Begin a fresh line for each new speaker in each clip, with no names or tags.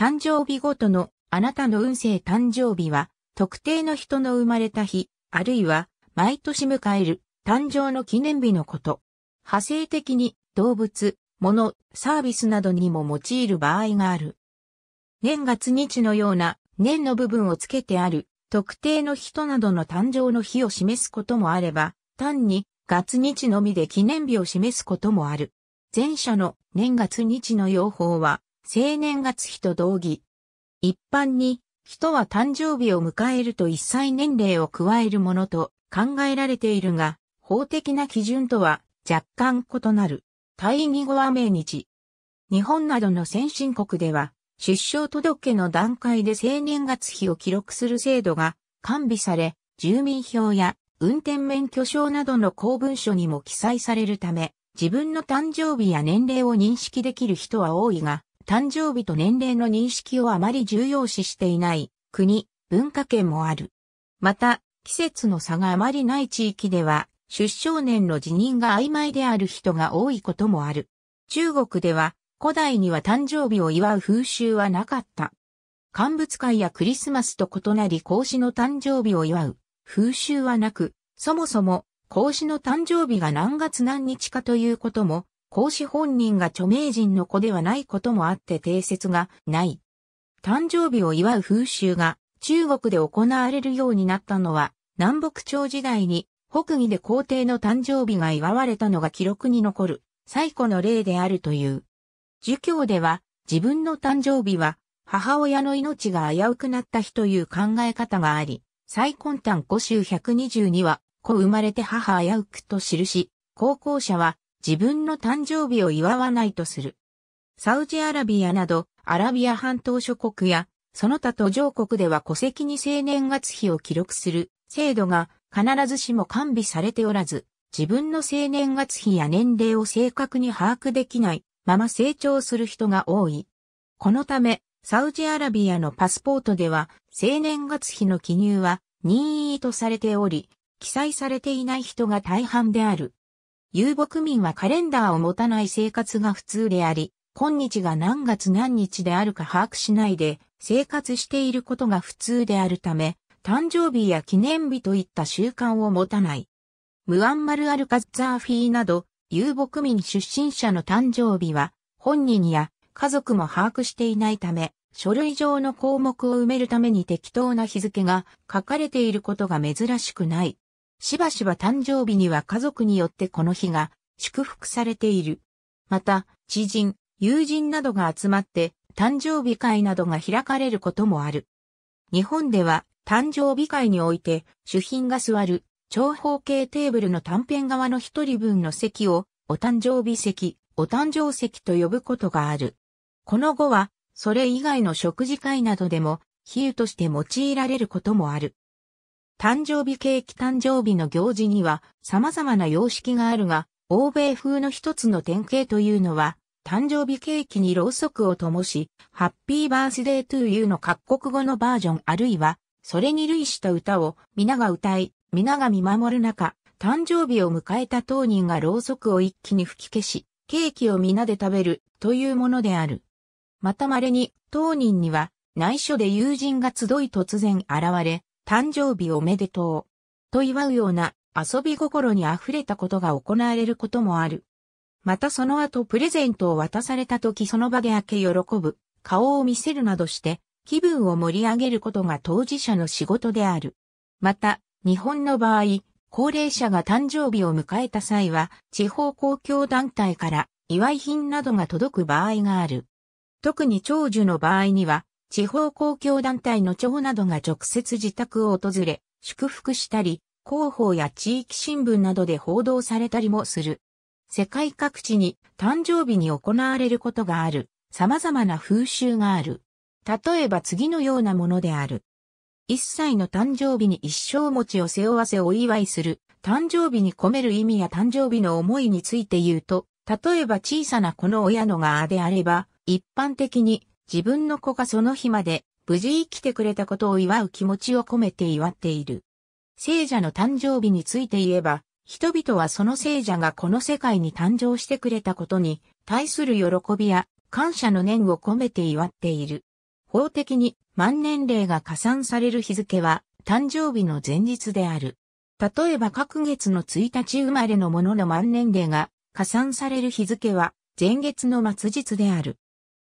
誕生日ごとのあなたの運勢誕生日は、特定の人の生まれた日、あるいは、毎年迎える、誕生の記念日のこと。派生的に、動物、物、サービスなどにも用いる場合がある。年月日のような、年の部分をつけてある、特定の人などの誕生の日を示すこともあれば、単に、月日のみで記念日を示すこともある。前者の年月日の用法は、生年月日と同義。一般に、人は誕生日を迎えると一歳年齢を加えるものと考えられているが、法的な基準とは若干異なる。対義語は命日。日本などの先進国では、出生届の段階で生年月日を記録する制度が完備され、住民票や運転免許証などの公文書にも記載されるため、自分の誕生日や年齢を認識できる人は多いが、誕生日と年齢の認識をあまり重要視していない国、文化圏もある。また、季節の差があまりない地域では、出生年の辞任が曖昧である人が多いこともある。中国では、古代には誕生日を祝う風習はなかった。乾物会やクリスマスと異なり孔子の誕生日を祝う風習はなく、そもそも孔子の誕生日が何月何日かということも孔子本人が著名人の子ではないこともあって定説がない。誕生日を祝う風習が中国で行われるようになったのは南北朝時代に北魏で皇帝の誕生日が祝われたのが記録に残る最古の例であるという。儒教では自分の誕生日は母親の命が危うくなった日という考え方があり、最根端五週122は、子生まれて母危うくと記し、高校者は自分の誕生日を祝わないとする。サウジアラビアなどアラビア半島諸国やその他途上国では戸籍に生年月日を記録する制度が必ずしも完備されておらず、自分の生年月日や年齢を正確に把握できないまま成長する人が多い。このため、サウジアラビアのパスポートでは、生年月日の記入は任意とされており、記載されていない人が大半である。遊牧民はカレンダーを持たない生活が普通であり、今日が何月何日であるか把握しないで生活していることが普通であるため、誕生日や記念日といった習慣を持たない。ムアンマル・アルカッザーフィーなど、遊牧民出身者の誕生日は、本人や家族も把握していないため、書類上の項目を埋めるために適当な日付が書かれていることが珍しくない。しばしば誕生日には家族によってこの日が祝福されている。また、知人、友人などが集まって誕生日会などが開かれることもある。日本では誕生日会において主賓が座る長方形テーブルの短辺側の一人分の席をお誕生日席、お誕生席と呼ぶことがある。この後はそれ以外の食事会などでも比喩として用いられることもある。誕生日ケーキ誕生日の行事には様々な様式があるが、欧米風の一つの典型というのは、誕生日ケーキにろうそくを灯し、ハッピーバースデートゥーユーの各国語のバージョンあるいは、それに類した歌を皆が歌い、皆が見守る中、誕生日を迎えた当人がろうそくを一気に吹き消し、ケーキを皆で食べるというものである。また稀に当人には内緒で友人が集い突然現れ、誕生日おめでとう。と祝うような遊び心に溢れたことが行われることもある。またその後プレゼントを渡された時その場で開け喜ぶ、顔を見せるなどして気分を盛り上げることが当事者の仕事である。また、日本の場合、高齢者が誕生日を迎えた際は、地方公共団体から祝い品などが届く場合がある。特に長寿の場合には、地方公共団体の長などが直接自宅を訪れ、祝福したり、広報や地域新聞などで報道されたりもする。世界各地に誕生日に行われることがある、様々な風習がある。例えば次のようなものである。一歳の誕生日に一生餅を背負わせお祝いする、誕生日に込める意味や誕生日の思いについて言うと、例えば小さな子の親の側であれば、一般的に自分の子がその日まで無事生きてくれたことを祝う気持ちを込めて祝っている。聖者の誕生日について言えば、人々はその聖者がこの世界に誕生してくれたことに対する喜びや感謝の念を込めて祝っている。法的に万年齢が加算される日付は誕生日の前日である。例えば各月の1日生まれのものの万年齢が加算される日付は前月の末日である。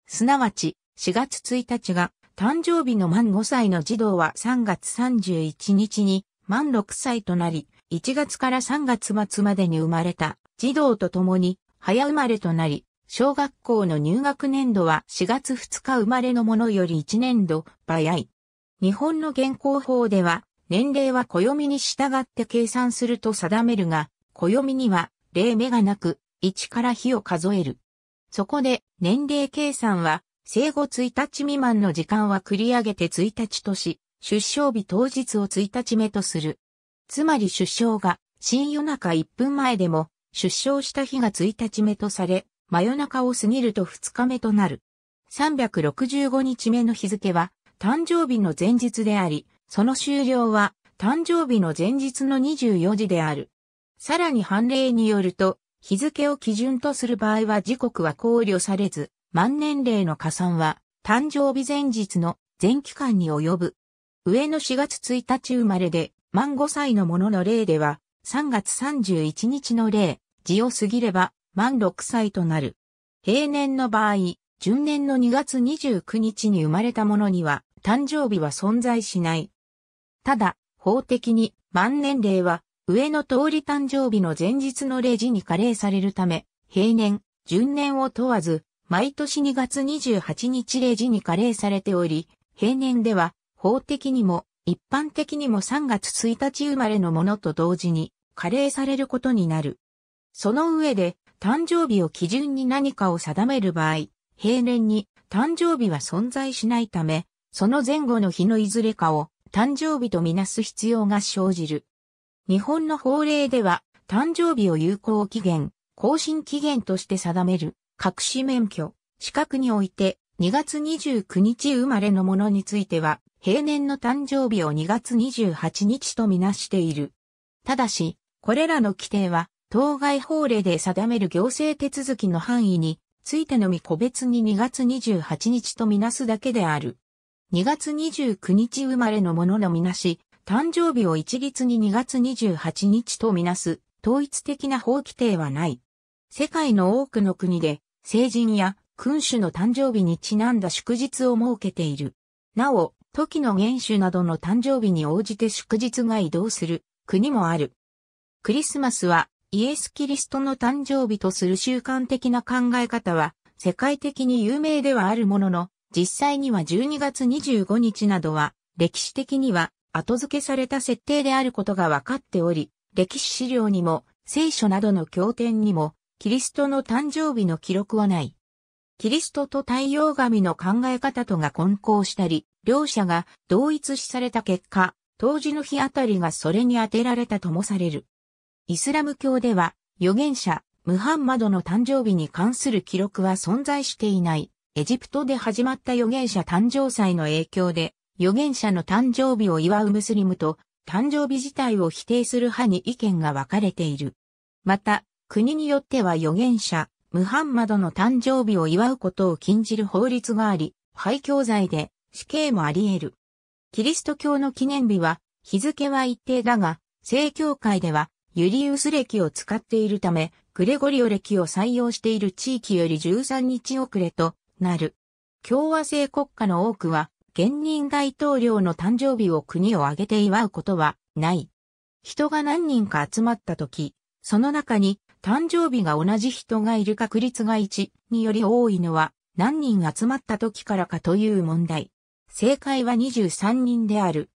すなわち、4月1日が誕生日の満5歳の児童は3月31日に満6歳となり、1月から3月末までに生まれた児童と共に早生まれとなり、小学校の入学年度は4月2日生まれのものより1年度早い。日本の現行法では年齢は暦に従って計算すると定めるが、暦には例目がなく1から日を数える。そこで年齢計算は生後1日未満の時間は繰り上げて1日とし、出生日当日を1日目とする。つまり出生が新夜中1分前でも出生した日が1日目とされ、真夜中を過ぎると2日目となる。365日目の日付は誕生日の前日であり、その終了は誕生日の前日の24時である。さらに判例によると、日付を基準とする場合は時刻は考慮されず、満年齢の加算は、誕生日前日の全期間に及ぶ。上の4月1日生まれで、満5歳の者の例では、3月31日の例、字を過ぎれば、満6歳となる。平年の場合、順年の2月29日に生まれた者には、誕生日は存在しない。ただ、法的に、満年齢は、上の通り誕生日の前日の例時に加齢されるため、平年、順年を問わず、毎年2月28日レ時に加齢されており、平年では法的にも一般的にも3月1日生まれのものと同時に加齢されることになる。その上で誕生日を基準に何かを定める場合、平年に誕生日は存在しないため、その前後の日のいずれかを誕生日とみなす必要が生じる。日本の法令では誕生日を有効期限、更新期限として定める。隠し免許、資格において2月29日生まれのものについては、平年の誕生日を2月28日とみなしている。ただし、これらの規定は、当該法令で定める行政手続きの範囲についてのみ個別に2月28日とみなすだけである。2月29日生まれのもののみなし、誕生日を一律に2月28日とみなす統一的な法規定はない。世界の多くの国で成人や君主の誕生日にちなんだ祝日を設けている。なお、時の元首などの誕生日に応じて祝日が移動する国もある。クリスマスはイエス・キリストの誕生日とする習慣的な考え方は世界的に有名ではあるものの、実際には12月25日などは歴史的には後付けされた設定であることが分かっており、歴史資料にも聖書などの経典にもキリストの誕生日の記録はない。キリストと太陽神の考え方とが混交したり、両者が同一視された結果、当時の日あたりがそれに当てられたともされる。イスラム教では、預言者、ムハンマドの誕生日に関する記録は存在していない。エジプトで始まった預言者誕生祭の影響で、預言者の誕生日を祝うムスリムと、誕生日自体を否定する派に意見が分かれている。また、国によっては預言者、ムハンマドの誕生日を祝うことを禁じる法律があり、廃教罪で死刑もあり得る。キリスト教の記念日は、日付は一定だが、正教会では、ユリウス歴を使っているため、グレゴリオ歴を採用している地域より13日遅れとなる。共和制国家の多くは、現任大統領の誕生日を国を挙げて祝うことはない。人が何人か集まった時、その中に誕生日が同じ人がいる確率が1により多いのは何人集まった時からかという問題。正解は23人である。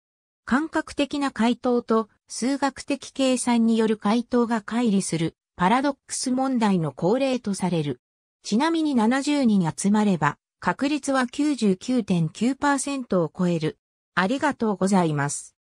感覚的な回答と数学的計算による回答が乖離するパラドックス問題の恒例とされる。ちなみに70人集まれば確率は99.9%を超える。ありがとうございます。